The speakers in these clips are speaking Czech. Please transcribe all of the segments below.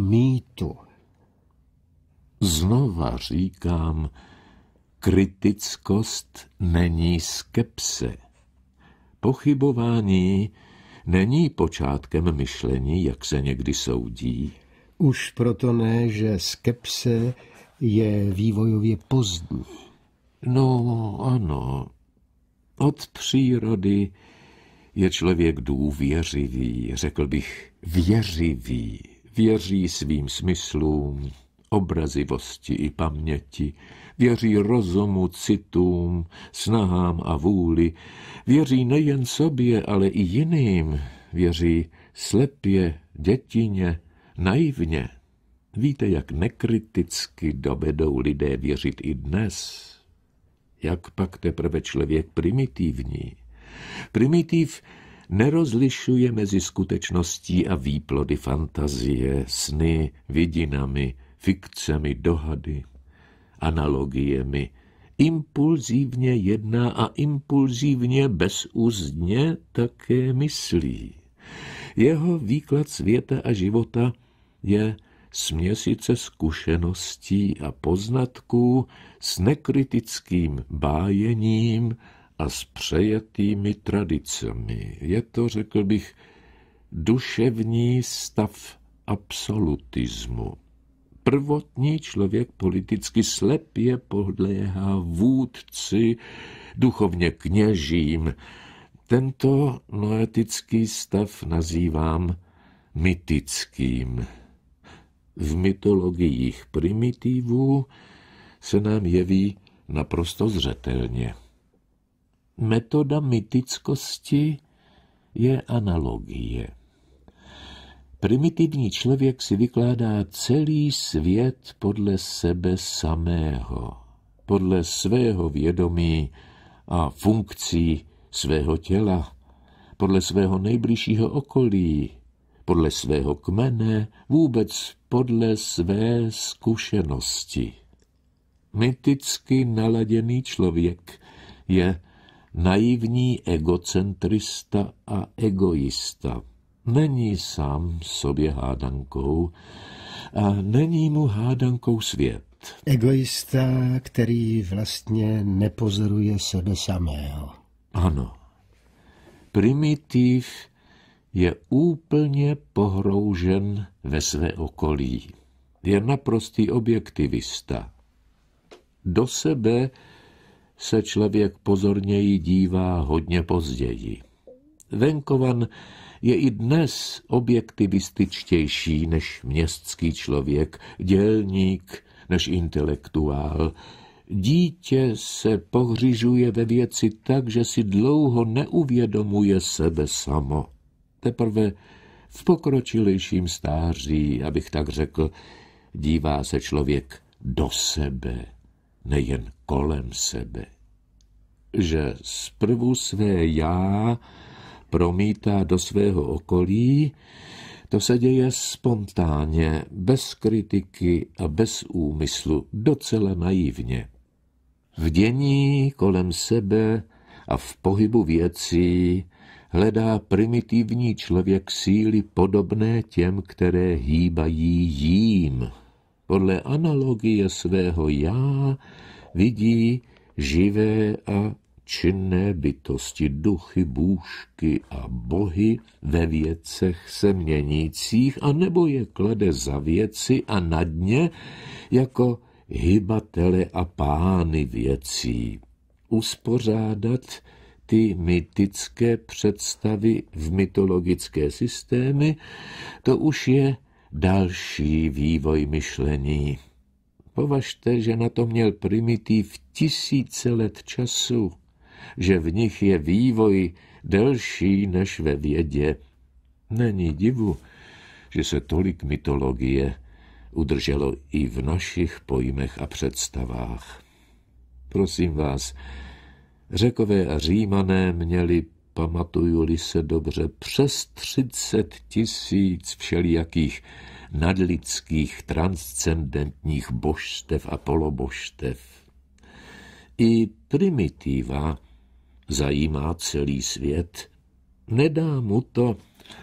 mýtu. Znova říkám, kritickost není skepse. Pochybování není počátkem myšlení, jak se někdy soudí. Už proto ne, že skepse je vývojově pozdní. No, ano. Od přírody je člověk důvěřivý, řekl bych věřivý věří svým smyslům, obrazivosti i paměti, věří rozumu, citům, snahám a vůli, věří nejen sobě, ale i jiným, věří slepě, dětině, naivně. Víte, jak nekriticky dovedou lidé věřit i dnes. Jak pak teprve člověk primitivní? Primitiv nerozlišuje mezi skutečností a výplody fantazie, sny, vidinami, fikcemi, dohady, analogiemi. Impulzívně jedná a impulzívně bezúzdně také myslí. Jeho výklad světa a života je směsice zkušeností a poznatků s nekritickým bájením, a s přejetými tradicemi. Je to, řekl bych, duševní stav absolutismu. Prvotní člověk politicky slepě podléhá vůdci, duchovně kněžím. Tento noetický stav nazývám mytickým. V mytologiích primitivů se nám jeví naprosto zřetelně. Metoda mytickosti je analogie. Primitivní člověk si vykládá celý svět podle sebe samého, podle svého vědomí a funkcí svého těla, podle svého nejbližšího okolí, podle svého kmene, vůbec podle své zkušenosti. Myticky naladěný člověk je naivní egocentrista a egoista. Není sám sobě hádankou a není mu hádankou svět. Egoista, který vlastně nepozoruje sebe samého. Ano. Primitiv je úplně pohroužen ve své okolí. Je naprostý objektivista. Do sebe se člověk pozorněji dívá hodně později. Venkovan je i dnes objektivističtější než městský člověk, dělník než intelektuál. Dítě se pohřižuje ve věci tak, že si dlouho neuvědomuje sebe samo. Teprve v pokročilejším stáří, abych tak řekl, dívá se člověk do sebe, nejen kolem sebe. Že zprvu své já promítá do svého okolí, to se děje spontánně, bez kritiky a bez úmyslu, docela naivně. V dění kolem sebe a v pohybu věcí hledá primitivní člověk síly podobné těm, které hýbají jím. Podle analogie svého já vidí živé a činné bytosti, duchy, bůžky a bohy ve věcech se měnících, anebo je klade za věci a na dně jako hybatele a pány věcí. Uspořádat ty mytické představy v mytologické systémy, to už je další vývoj myšlení. Považte, že na to měl primitiv tisíce let času, že v nich je vývoj delší než ve vědě. Není divu, že se tolik mytologie udrželo i v našich pojmech a představách. Prosím vás, Řekové a římané měli pamatuju-li se dobře, přes třicet tisíc všelijakých nadlidských, transcendentních božstev a polobožstev. I primitiva zajímá celý svět. Nedá mu to,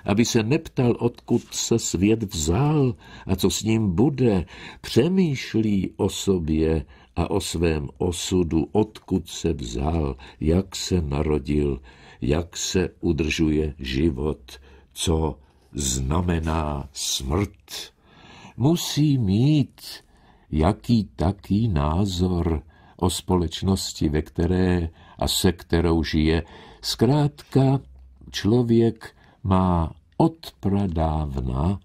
aby se neptal, odkud se svět vzal a co s ním bude. Přemýšlí o sobě a o svém osudu, odkud se vzal, jak se narodil, jak se udržuje život, co znamená smrt. Musí mít jaký taký názor o společnosti, ve které a se kterou žije. Zkrátka, člověk má odpradávna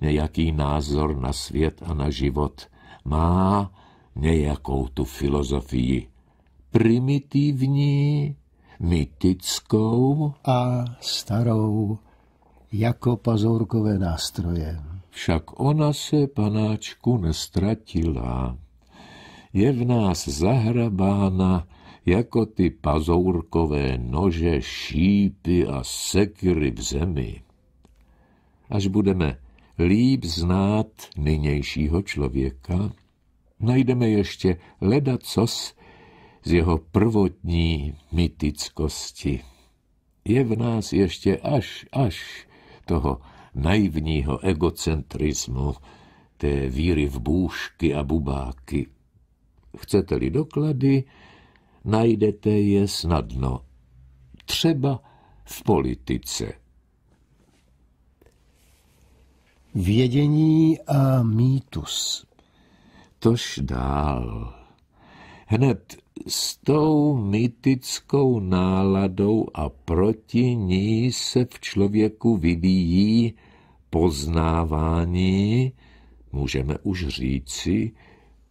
nějaký názor na svět a na život. Má nějakou tu filozofii. Primitivní mytickou a starou jako pazourkové nástroje. Však ona se, panáčku, nestratila. Je v nás zahrabána jako ty pazourkové nože, šípy a sekry v zemi. Až budeme líp znát nynějšího člověka, najdeme ještě leda cos, z jeho prvotní mytickosti. Je v nás ještě až, až toho naivního egocentrismu, té víry v bůžky a bubáky. Chcete-li doklady, najdete je snadno. Třeba v politice. Vědění a mýtus. Tož dál hned s tou mýtickou náladou a proti ní se v člověku vyvíjí poznávání, můžeme už říci,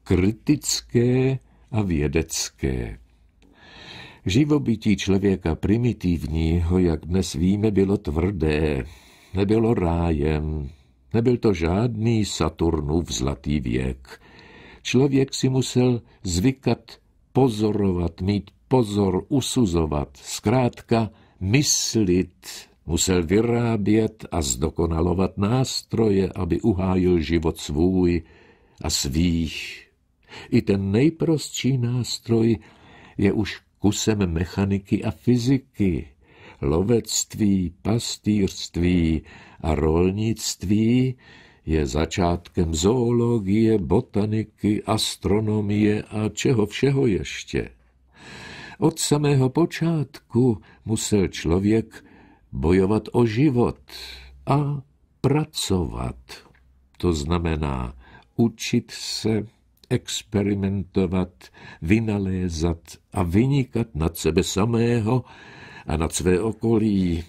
kritické a vědecké. Živobytí člověka primitivního, jak dnes víme, bylo tvrdé, nebylo rájem, nebyl to žádný Saturnův zlatý věk – Člověk si musel zvykat pozorovat, mít pozor, usuzovat, zkrátka myslit, musel vyrábět a zdokonalovat nástroje, aby uhájil život svůj a svých. I ten nejprostší nástroj je už kusem mechaniky a fyziky, lovectví, pastýrství a rolnictví, je začátkem zoologie, botaniky, astronomie a čeho všeho ještě. Od samého počátku musel člověk bojovat o život a pracovat. To znamená učit se, experimentovat, vynalézat a vynikat nad sebe samého a nad své okolí,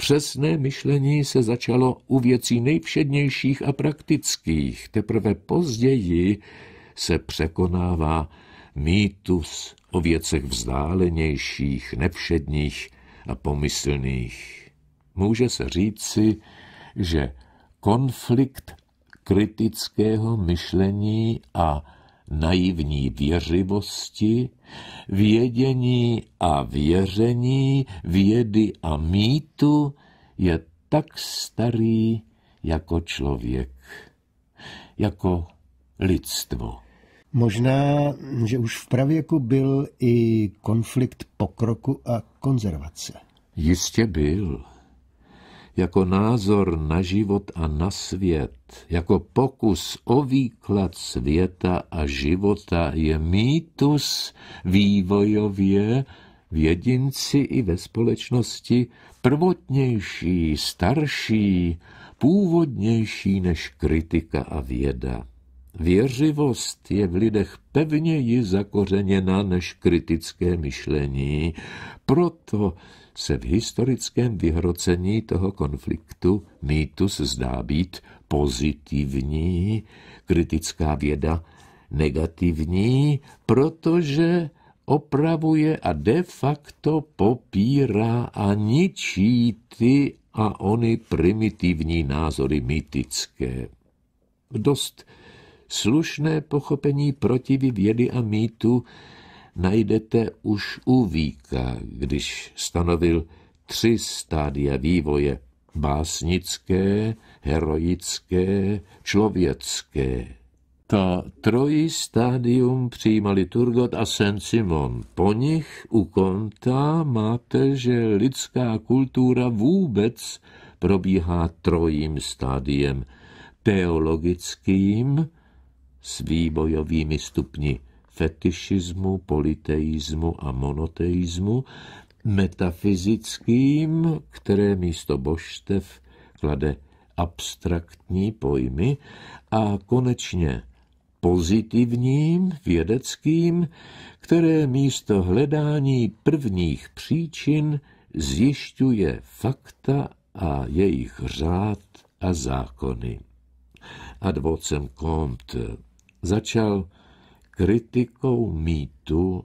přesné myšlení se začalo u věcí nejvšednějších a praktických. Teprve později se překonává mýtus o věcech vzdálenějších, nevšedních a pomyslných. Může se říci, že konflikt kritického myšlení a naivní věřivosti, vědění a věření, vědy a mýtu je tak starý jako člověk, jako lidstvo. Možná, že už v pravěku byl i konflikt pokroku a konzervace. Jistě byl jako názor na život a na svět, jako pokus o výklad světa a života je mýtus vývojově v jedinci i ve společnosti prvotnější, starší, původnější než kritika a věda. Věřivost je v lidech pevněji zakořeněna než kritické myšlení, proto se v historickém vyhrocení toho konfliktu mýtus zdá být pozitivní, kritická věda negativní, protože opravuje a de facto popírá a ničí ty a ony primitivní názory mýtické. Dost Slušné pochopení protivy vědy a mýtu najdete už u Víka, když stanovil tři stádia vývoje – básnické, heroické, člověcké. Ta trojí stádium přijímali Turgot a Saint-Simon. Po nich u Konta máte, že lidská kultura vůbec probíhá trojím stádiem. Teologickým, s výbojovými stupni fetišismu, politeismu a monoteismu, metafyzickým, které místo božstev klade abstraktní pojmy a konečně pozitivním, vědeckým, které místo hledání prvních příčin zjišťuje fakta a jejich řád a zákony. Advocem Comte začal kritikou mýtu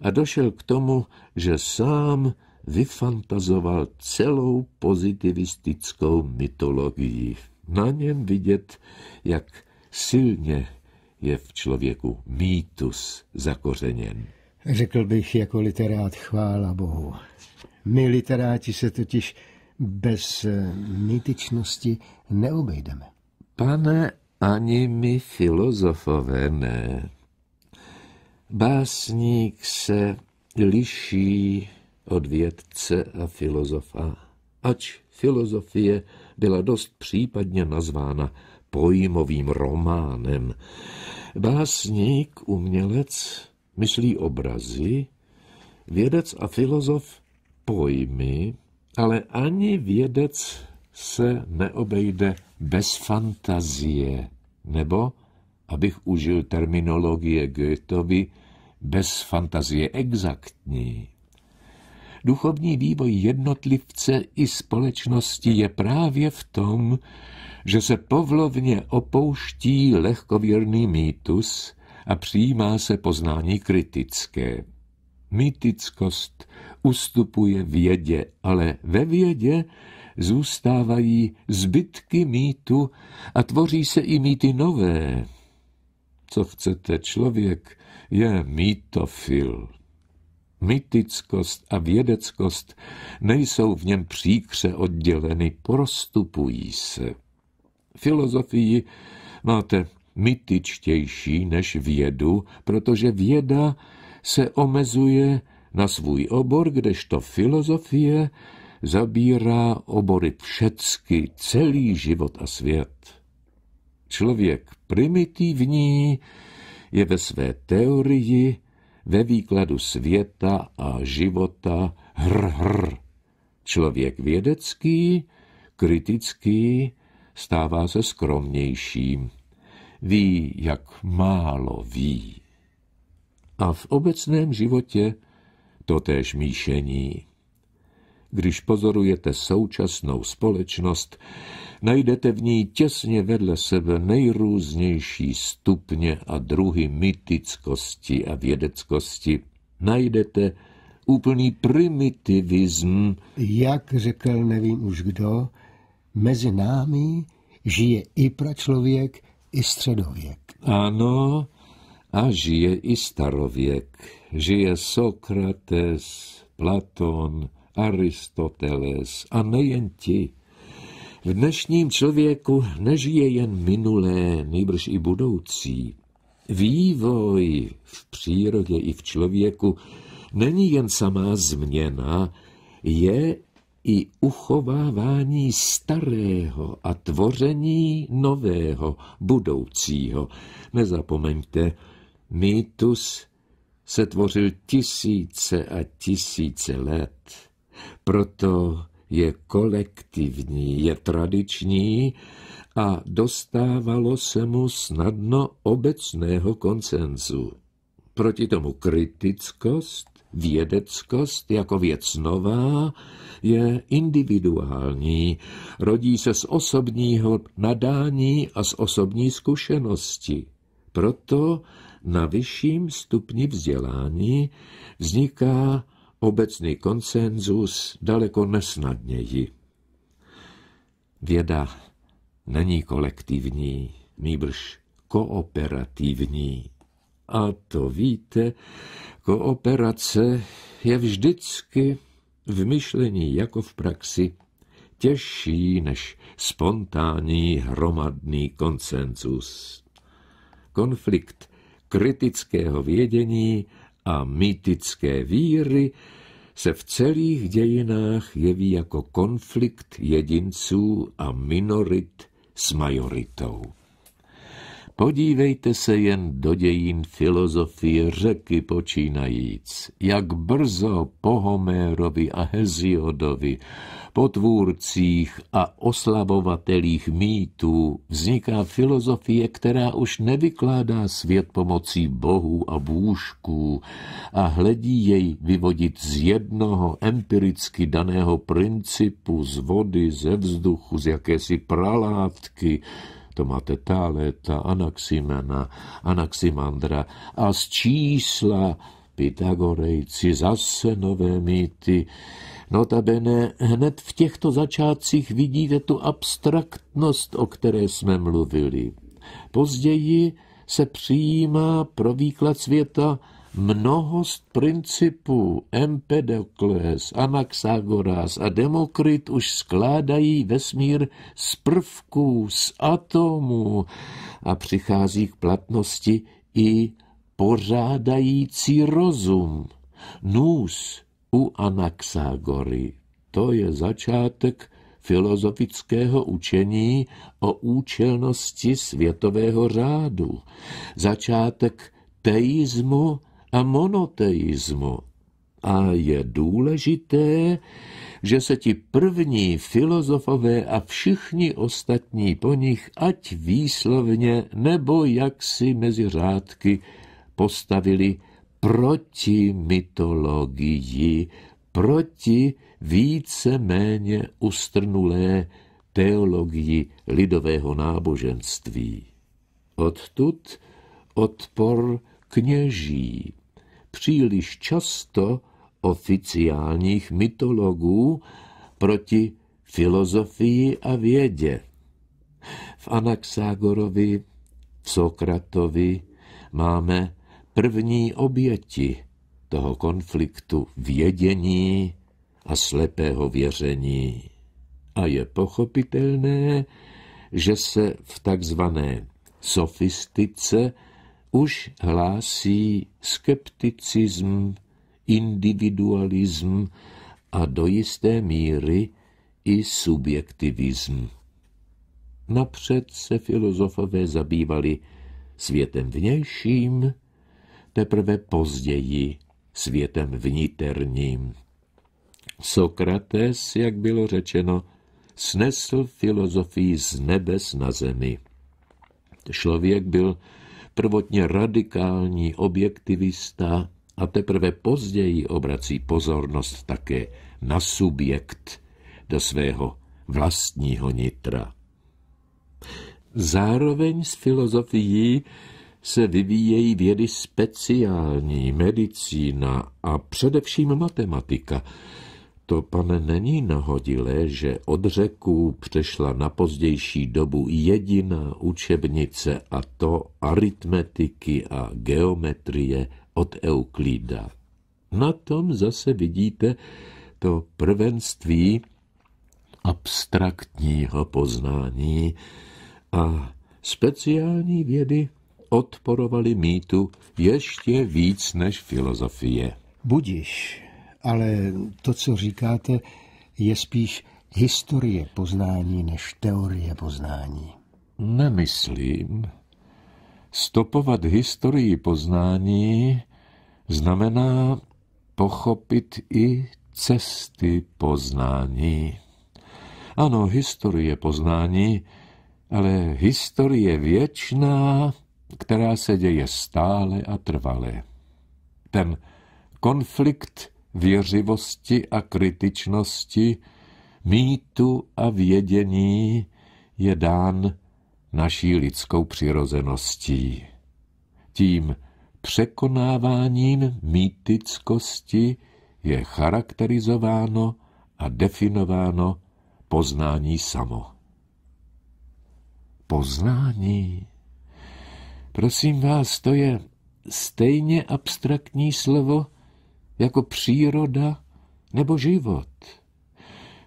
a došel k tomu, že sám vyfantazoval celou pozitivistickou mytologii. Na něm vidět, jak silně je v člověku mýtus zakořeněn. Řekl bych jako literát chvála Bohu. My literáti se totiž bez mýtičnosti neobejdeme. Pane ani my filozofové ne. Básník se liší od vědce a filozofa, ač filozofie byla dost případně nazvána pojmovým románem. Básník, umělec, myslí obrazy, vědec a filozof pojmy, ale ani vědec se neobejde bez fantazie. Nebo, abych užil terminologie Goethovi, bez fantazie exaktní. Duchovní vývoj jednotlivce i společnosti je právě v tom, že se povlovně opouští lehkověrný mýtus a přijímá se poznání kritické. Mýtickost ustupuje vědě, ale ve vědě zůstávají zbytky mýtu a tvoří se i mýty nové. Co chcete, člověk je mýtofil. Mytickost a vědeckost nejsou v něm příkře odděleny, prostupují se. Filozofii máte mytičtější než vědu, protože věda se omezuje na svůj obor, kdežto filozofie zabírá obory všecky, celý život a svět. Člověk primitivní je ve své teorii, ve výkladu světa a života hr, hr. Člověk vědecký, kritický, stává se skromnějším. Ví, jak málo ví. A v obecném životě totéž míšení. Když pozorujete současnou společnost, najdete v ní těsně vedle sebe nejrůznější stupně a druhy mytickosti a vědeckosti. Najdete úplný primitivism. Jak řekl nevím už kdo, mezi námi žije i pračlověk, i středověk. Ano, a žije i starověk. Žije Sokrates, Platon. Aristoteles a nejen ti. V dnešním člověku nežije jen minulé, nejbrž i budoucí. Vývoj v přírodě i v člověku není jen samá změna, je i uchovávání starého a tvoření nového, budoucího. Nezapomeňte, mýtus se tvořil tisíce a tisíce let. Proto je kolektivní, je tradiční a dostávalo se mu snadno obecného koncenzu. Proti tomu kritickost, vědeckost jako věc nová je individuální, rodí se z osobního nadání a z osobní zkušenosti. Proto na vyšším stupni vzdělání vzniká obecný konsenzus daleko nesnadněji. Věda není kolektivní, nýbrž kooperativní. A to víte, kooperace je vždycky v myšlení jako v praxi těžší než spontánní hromadný konsenzus. Konflikt kritického vědění a mýtické víry se v celých dějinách jeví jako konflikt jedinců a minorit s majoritou. Podívejte se jen do dějin filozofie řeky počínajíc, jak brzo po Homérovi a Heziodovi, po tvůrcích a oslavovatelích mýtů vzniká filozofie, která už nevykládá svět pomocí bohů a bůžků a hledí jej vyvodit z jednoho empiricky daného principu, z vody, ze vzduchu, z jakési pralátky, to máte Táléta, Anaximena, Anaximandra a z čísla Pythagorejci, zase nové mýty. Notabene hned v těchto začátcích vidíte tu abstraktnost, o které jsme mluvili. Později se přijímá pro výklad světa mnohost principů Empedokles, Anaxagoras a Demokrit už skládají vesmír z prvků, z atomů a přichází k platnosti i pořádající rozum. Nůz u Anaxagory. To je začátek filozofického učení o účelnosti světového řádu, začátek teismu a monoteismu. A je důležité, že se ti první filozofové a všichni ostatní po nich, ať výslovně nebo jak si mezi řádky, postavili proti mytologii, proti více méně ustrnulé teologii lidového náboženství. Odtud odpor kněží, příliš často oficiálních mytologů proti filozofii a vědě. V Anaxágorovi, v Sokratovi máme první oběti toho konfliktu vědění a slepého věření. A je pochopitelné, že se v takzvané sofistice už hlásí skepticism, individualism a do jisté míry i subjektivism. Napřed se filozofové zabývali světem vnějším, teprve později světem vniterním. Sokrates, jak bylo řečeno, snesl filozofii z nebes na zemi. Člověk byl prvotně radikální objektivista a teprve později obrací pozornost také na subjekt do svého vlastního nitra. Zároveň s filozofií se vyvíjejí vědy speciální, medicína a především matematika, to, pane, není nahodilé, že od řeků přešla na pozdější dobu jediná učebnice, a to aritmetiky a geometrie od Euklida. Na tom zase vidíte to prvenství abstraktního poznání a speciální vědy odporovaly mýtu ještě víc než filozofie. Budiš ale to, co říkáte, je spíš historie poznání než teorie poznání. Nemyslím. Stopovat historii poznání znamená pochopit i cesty poznání. Ano, historie poznání, ale historie věčná, která se děje stále a trvale. Ten konflikt věřivosti a kritičnosti, mýtu a vědění je dán naší lidskou přirozeností. Tím překonáváním mýtickosti je charakterizováno a definováno poznání samo. Poznání. Prosím vás, to je stejně abstraktní slovo, jako příroda nebo život.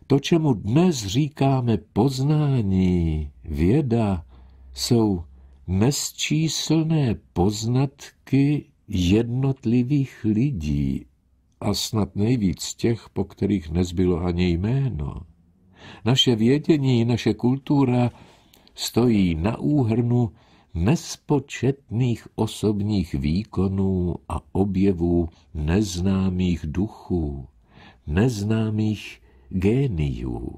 To, čemu dnes říkáme poznání, věda, jsou nesčíslné poznatky jednotlivých lidí a snad nejvíc těch, po kterých nezbylo ani jméno. Naše vědění, naše kultura stojí na úhrnu nespočetných osobních výkonů a objevů neznámých duchů, neznámých géniů.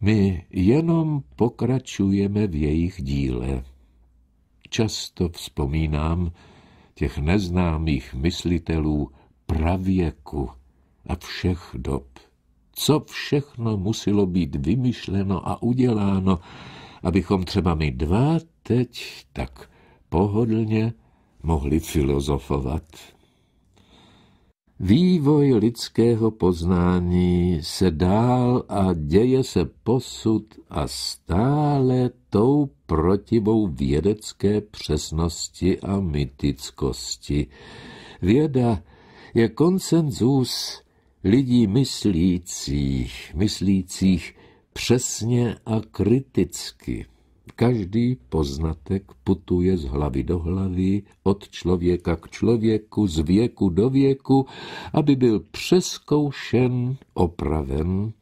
My jenom pokračujeme v jejich díle. Často vzpomínám těch neznámých myslitelů pravěku a všech dob. Co všechno muselo být vymyšleno a uděláno, abychom třeba my dva teď tak pohodlně mohli filozofovat. Vývoj lidského poznání se dál a děje se posud a stále tou protivou vědecké přesnosti a mytickosti. Věda je konsenzus lidí myslících, myslících přesně a kriticky. Každý poznatek putuje z hlavy do hlavy, od člověka k člověku, z věku do věku, aby byl přeskoušen, opraven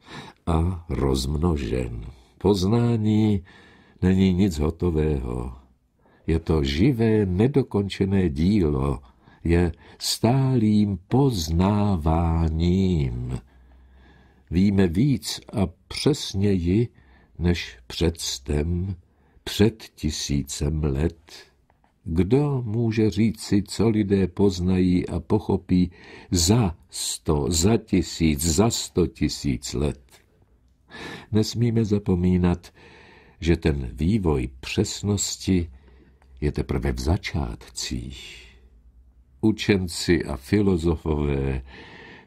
a rozmnožen. Poznání není nic hotového. Je to živé, nedokončené dílo, je stálým poznáváním. Víme víc a přesněji než předstem, před tisícem let, kdo může říci, co lidé poznají a pochopí za sto, za tisíc, za sto tisíc let? Nesmíme zapomínat, že ten vývoj přesnosti je teprve v začátcích. Učenci a filozofové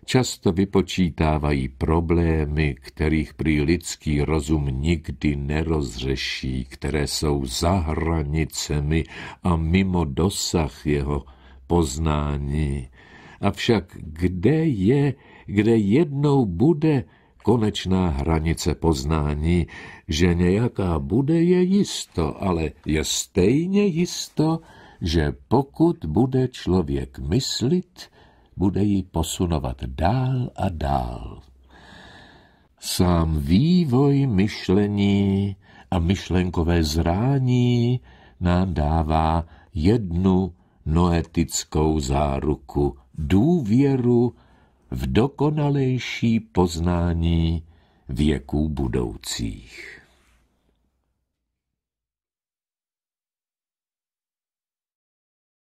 často vypočítávají problémy, kterých prý lidský rozum nikdy nerozřeší, které jsou za hranicemi a mimo dosah jeho poznání. Avšak kde je, kde jednou bude konečná hranice poznání, že nějaká bude je jisto, ale je stejně jisto, že pokud bude člověk myslit, bude ji posunovat dál a dál. Sám vývoj myšlení a myšlenkové zrání nám dává jednu noetickou záruku, důvěru v dokonalejší poznání věků budoucích.